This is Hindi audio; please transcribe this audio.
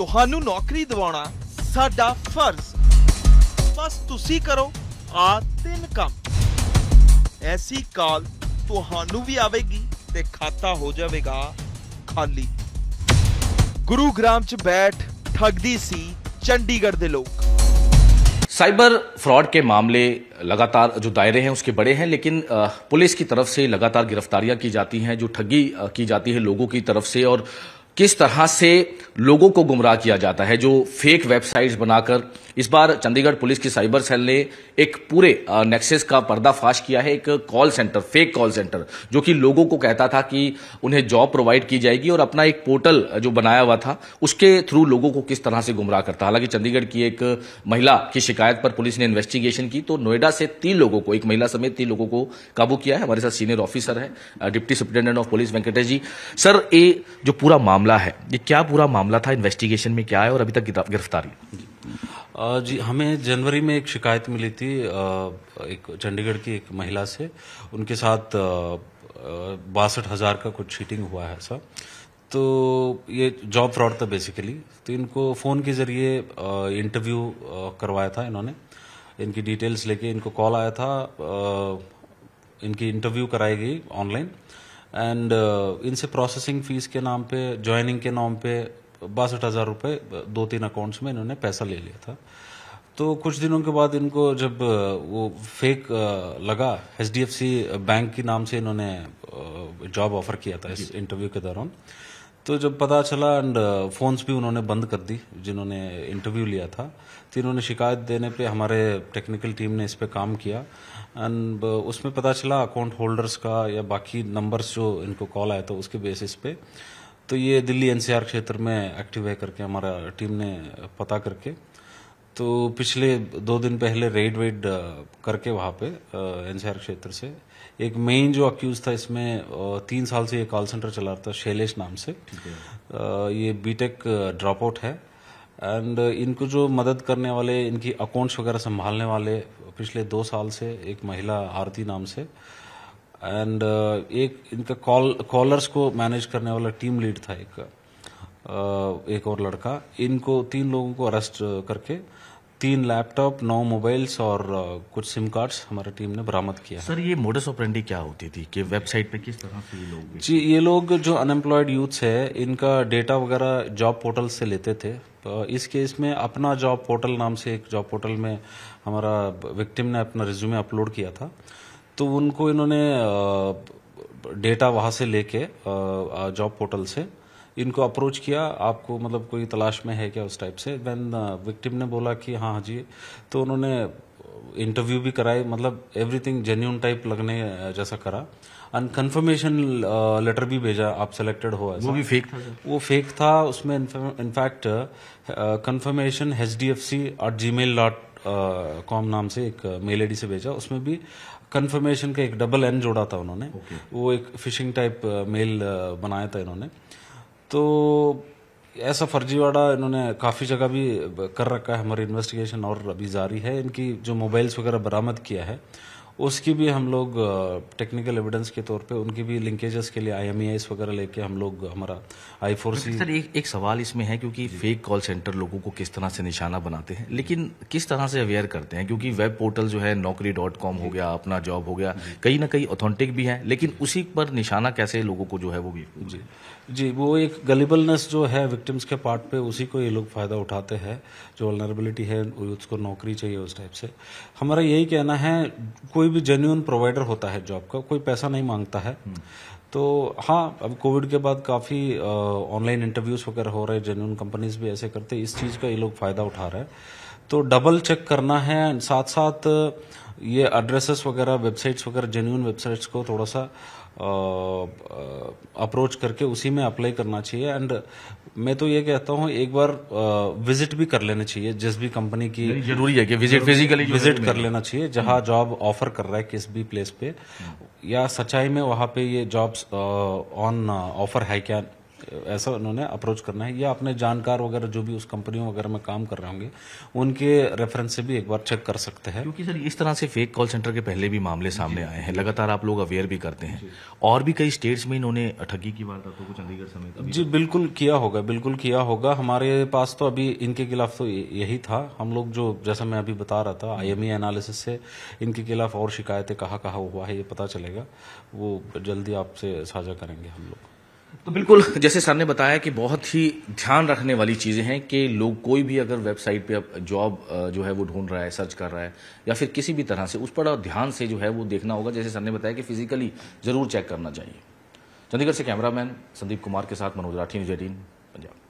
ਤੁਹਾਨੂੰ ਨੌਕਰੀ ਦਿਵਾਉਣਾ ਸਾਡਾ ਫਰਜ਼ ਬਸ ਤੁਸੀਂ ਕਰੋ ਆ ਤਿੰਨ ਕੰਮ ਐਸੀ ਕਾਲ ਤੁਹਾਨੂੰ ਵੀ ਆਵੇਗੀ ਤੇ ਖਾਤਾ ਹੋ ਜਾਵੇਗਾ ਖਾਲੀ ਗੁਰੂਗ੍ਰਾਮ ਚ ਬੈਠ ਠੱਗਦੀ ਸੀ ਚੰਡੀਗੜ੍ਹ ਦੇ ਲੋਕ साइबर फ्रॉड के मामले लगातार जो दायरे हैं उसके बड़े हैं लेकिन पुलिस की तरफ से लगातार गिरफ्तारियां की जाती हैं जो ठगी की जाती है लोगों की तरफ से और किस तरह से लोगों को गुमराह किया जाता है जो फेक वेबसाइट्स बनाकर इस बार चंडीगढ़ पुलिस की साइबर सेल ने एक पूरे नेक्सेस का पर्दाफाश किया है एक call center fake call center जो कि लोगों को कहता था कि उन्हें जॉब प्रोवाइड की जाएगी और अपना एक पोर्टल जो बनाया हुआ था उसके थ्रू लोगों को किस तरह से गुमराह करता हालांकि चंडीगढ़ की एक महिला की शिकायत पर पुलिस ने इन्वेस्टिगेशन की तो नोएडा से तीन लोगों को एक महिला समेत तीन लोगों को काबू किया है हमारे साथ सीनियर ऑफिसर है deputy superintendent of police Venkatesh ji sir ये जो पूरा मामला मामला है ये क्या पूरा मामला था इन्वेस्टिगेशन में क्या है और अभी तक गिरफ्तारी जी हमें जनवरी में एक शिकायत मिली थी एक चंडीगढ़ की एक महिला से उनके साथ बासठ हज़ार का कुछ चीटिंग हुआ है सर तो ये जॉब फ्रॉड था बेसिकली तो इनको फ़ोन के ज़रिए इंटरव्यू करवाया था इन्होंने इनकी डिटेल्स लेके इनको कॉल आया था इनकी इंटरव्यू कराई गई ऑनलाइन एंड uh, इनसे प्रोसेसिंग फीस के नाम पे ज्वाइनिंग के नाम पे बासठ हज़ार रुपये दो तीन अकाउंट्स में इन्होंने पैसा ले लिया था तो कुछ दिनों के बाद इनको जब uh, वो फेक uh, लगा एच बैंक के नाम से इन्होंने जॉब ऑफर किया था इस इंटरव्यू के दौरान तो जब पता चला एंड फ़ोन्स uh, भी उन्होंने बंद कर दी जिन्होंने इंटरव्यू लिया था तो इन्होंने शिकायत देने पे हमारे टेक्निकल टीम ने इस पर काम किया एंड uh, उसमें पता चला अकाउंट होल्डर्स का या बाकी नंबर्स जो इनको कॉल आया था उसके बेसिस पे तो ये दिल्ली एनसीआर क्षेत्र में एक्टिव है करके हमारा टीम ने पता करके तो पिछले दो दिन पहले रेड वेड करके वहाँ पे एनसीआर क्षेत्र से एक मेन जो अक्यूज था इसमें तीन साल से ये कॉल सेंटर चला रहा था शैलेश नाम से ये बीटेक ड्रॉप आउट है एंड इनको जो मदद करने वाले इनकी अकाउंट्स वगैरह संभालने वाले पिछले दो साल से एक महिला आरती नाम से एंड एक इनका कॉल कॉलर्स को मैनेज करने वाला टीम लीड था एक एक और लड़का इनको तीन लोगों को अरेस्ट करके तीन लैपटॉप नौ मोबाइल्स और कुछ सिम कार्ड्स हमारी टीम ने बरामद किया सर ये मोडस ऑपरेंडी क्या होती थी कि वेबसाइट पे किस तरह से ये लोग जी ये लोग जो अनएम्प्लॉयड यूथ्स है इनका डेटा वगैरह जॉब पोर्टल से लेते थे इस केस में अपना जॉब पोर्टल नाम से एक जॉब पोर्टल में हमारा विक्टिम ने अपना रिज्यूमे अपलोड किया था तो उनको इन्होंने डेटा वहाँ से लेके जॉब पोर्टल से इनको अप्रोच किया आपको मतलब कोई तलाश में है क्या उस टाइप से वैन विक्टिम uh, ने बोला कि हाँ हाँ जी तो उन्होंने इंटरव्यू uh, भी कराई मतलब एवरीथिंग जेन्यून टाइप लगने uh, जैसा करा एंड कन्फर्मेशन लेटर भी भेजा आप सेलेक्टेड हो वो भी फेक था वो फेक था उसमें in fact confirmation H D F C at Gmail dot com नाम से एक मेल आई से भेजा उसमें भी कन्फर्मेशन का एक डबल एन जोड़ा था उन्होंने okay. वो एक फिशिंग टाइप मेल बनाया था इन्होंने तो ऐसा फर्जीवाड़ा इन्होंने काफ़ी जगह भी कर रखा है हमारी इन्वेस्टिगेशन और अभी जारी है इनकी जो मोबाइल्स वगैरह बरामद किया है उसकी भी हम लोग टेक्निकल एविडेंस के तौर पे उनकी भी लिंकेजेस के लिए आई e वगैरह लेके हम लोग हमारा आई फोर सी सर एक, एक सवाल इसमें है क्योंकि फेक कॉल सेंटर लोगों को किस तरह से निशाना बनाते हैं लेकिन किस तरह से अवेयर करते हैं क्योंकि वेब पोर्टल जो है नौकरी डॉट कॉम हो गया अपना जॉब हो गया कहीं ना कहीं ऑथेंटिक भी है लेकिन उसी पर निशाना कैसे लोगों को जो है वो भी जी जी वो एक गलीबलनेस जो है विक्टिम्स के पार्ट पे उसी को ये लोग फ़ायदा उठाते हैं जो वलनरेबिलिटी है उसको नौकरी चाहिए उस टाइप से हमारा यही कहना है कोई भी जेन्यून प्रोवाइडर होता है जॉब का कोई पैसा नहीं मांगता है हम्म। तो हाँ अब कोविड के बाद काफ़ी ऑनलाइन इंटरव्यूज़ वगैरह हो रहे हैं जेन्यून कंपनीज भी ऐसे करते इस चीज़ का ये लोग फ़ायदा उठा रहे हैं तो डबल चेक करना है साथ साथ uh, ये एड्रेसेस वगैरह वेबसाइट्स वगैरह जेन्यून वेबसाइट्स को थोड़ा सा अप्रोच करके उसी में अप्लाई करना चाहिए एंड मैं तो ये कहता हूँ एक बार विजिट uh, भी कर लेना चाहिए जिस भी कंपनी की जरूरी है कि विजिट फिजिकली विजिट कर लेना चाहिए जहाँ जॉब हम्म। ऑफर कर रहा है किस भी प्लेस पे या सच्चाई में वहाँ पे ये जॉब्स ऑन ऑफर है क्या ऐसा उन्होंने अप्रोच करना है या अपने जानकार वगैरह जो भी उस कंपनियों वगैरह में काम कर रहे होंगे उनके रेफरेंस से भी एक बार चेक कर सकते हैं क्योंकि सर इस तरह से फेक कॉल सेंटर के पहले भी मामले सामने आए हैं लगातार आप लोग अवेयर भी करते हैं और भी कई स्टेट्स में इन्होंने ठगी की वारदातों को चंडीगढ़ समेत जी बिल्कुल किया होगा बिल्कुल किया होगा हमारे पास तो अभी इनके खिलाफ तो यही था हम लोग जो जैसा मैं अभी बता रहा था आई एनालिसिस e से इनके खिलाफ और शिकायतें कहाँ कहाँ हुआ है ये पता चलेगा वो जल्दी आपसे साझा करेंगे हम लोग तो बिल्कुल जैसे सर ने बताया कि बहुत ही ध्यान रखने वाली चीज़ें हैं कि लोग कोई भी अगर वेबसाइट पे जॉब जो है वो ढूंढ रहा है सर्च कर रहा है या फिर किसी भी तरह से उस पर ध्यान से जो है वो देखना होगा जैसे सर ने बताया कि फिजिकली ज़रूर चेक करना चाहिए चंडीगढ़ से कैमरामैन संदीप कुमार के साथ मनोज राठी न्यूज एटीन पंजाब